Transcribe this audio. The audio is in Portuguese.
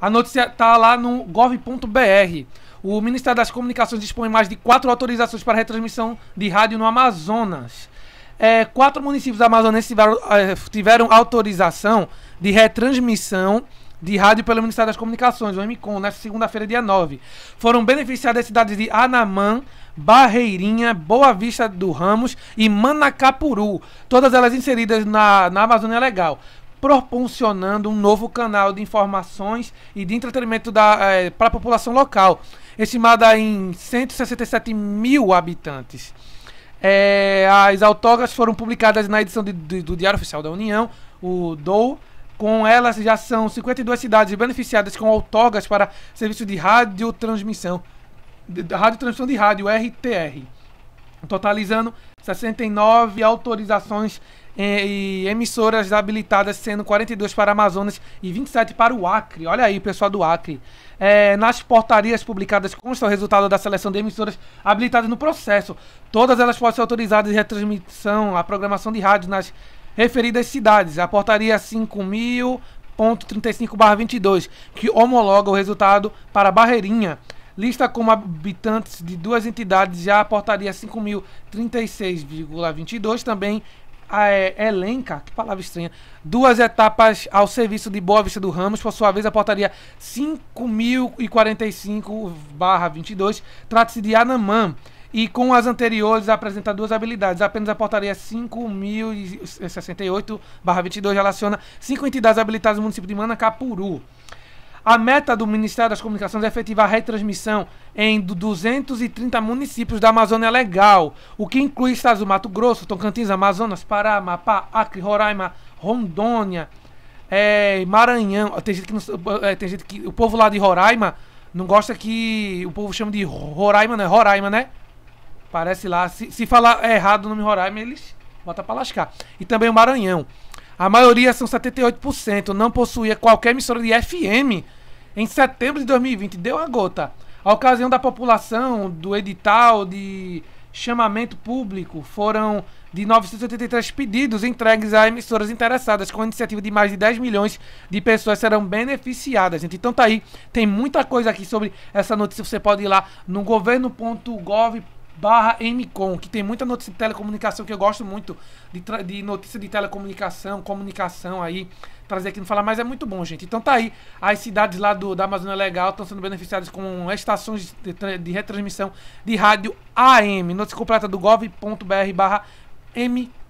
A notícia está lá no gov.br. O Ministério das Comunicações dispõe mais de quatro autorizações para retransmissão de rádio no Amazonas. É, quatro municípios amazonenses tiveram, é, tiveram autorização de retransmissão de rádio pelo Ministério das Comunicações, o MCOM, nesta segunda-feira, dia 9. Foram beneficiadas as cidades de Anamã, Barreirinha, Boa Vista do Ramos e Manacapuru, todas elas inseridas na, na Amazônia Legal proporcionando um novo canal de informações e de entretenimento é, para a população local, estimada em 167 mil habitantes. É, as autógrafas foram publicadas na edição de, de, do Diário Oficial da União, o DOU. Com elas já são 52 cidades beneficiadas com autógrafas para serviço de radiotransmissão, de, de radiotransmissão de rádio, RTR, totalizando 69 autorizações eh, e emissoras habilitadas, sendo 42 para Amazonas e 27 para o Acre. Olha aí, pessoal do Acre. É, nas portarias publicadas consta o resultado da seleção de emissoras habilitadas no processo. Todas elas podem ser autorizadas em retransmissão, a programação de rádio nas referidas cidades. A portaria 5000.35/22, que homologa o resultado para Barreirinha lista como habitantes de duas entidades já a portaria 5.036,22 também a, é, elenca, que palavra estranha, duas etapas ao serviço de Boa Vista do Ramos. Por sua vez, a portaria 5.045-22 trata-se de Anamã. E com as anteriores apresenta duas habilidades. Apenas a portaria 5.068-22 relaciona cinco entidades habilitadas no município de Manacapuru. A meta do Ministério das Comunicações é efetivar a retransmissão em 230 municípios da Amazônia Legal, o que inclui estados do Mato Grosso, Tocantins, Amazonas, Pará, Amapá, Acre, Roraima, Rondônia, é, Maranhão. Tem gente, que não, é, tem gente que. O povo lá de Roraima não gosta que. O povo chama de Roraima, né? Roraima, né? Parece lá. Se, se falar errado o nome Roraima, eles botam pra lascar. E também o Maranhão. A maioria são 78%, não possuía qualquer emissora de FM em setembro de 2020 deu a gota. A ocasião da população, do edital de chamamento público, foram de 983 pedidos entregues a emissoras interessadas, com a iniciativa de mais de 10 milhões de pessoas serão beneficiadas, gente. Então tá aí, tem muita coisa aqui sobre essa notícia, você pode ir lá no governo.gov.br barra mcom, que tem muita notícia de telecomunicação que eu gosto muito, de, de notícia de telecomunicação, comunicação aí, trazer aqui no Falar Mais é muito bom, gente. Então tá aí, as cidades lá do, da Amazônia Legal estão sendo beneficiadas com estações de, de retransmissão de rádio AM, notícia completa do gov.br barra mcom.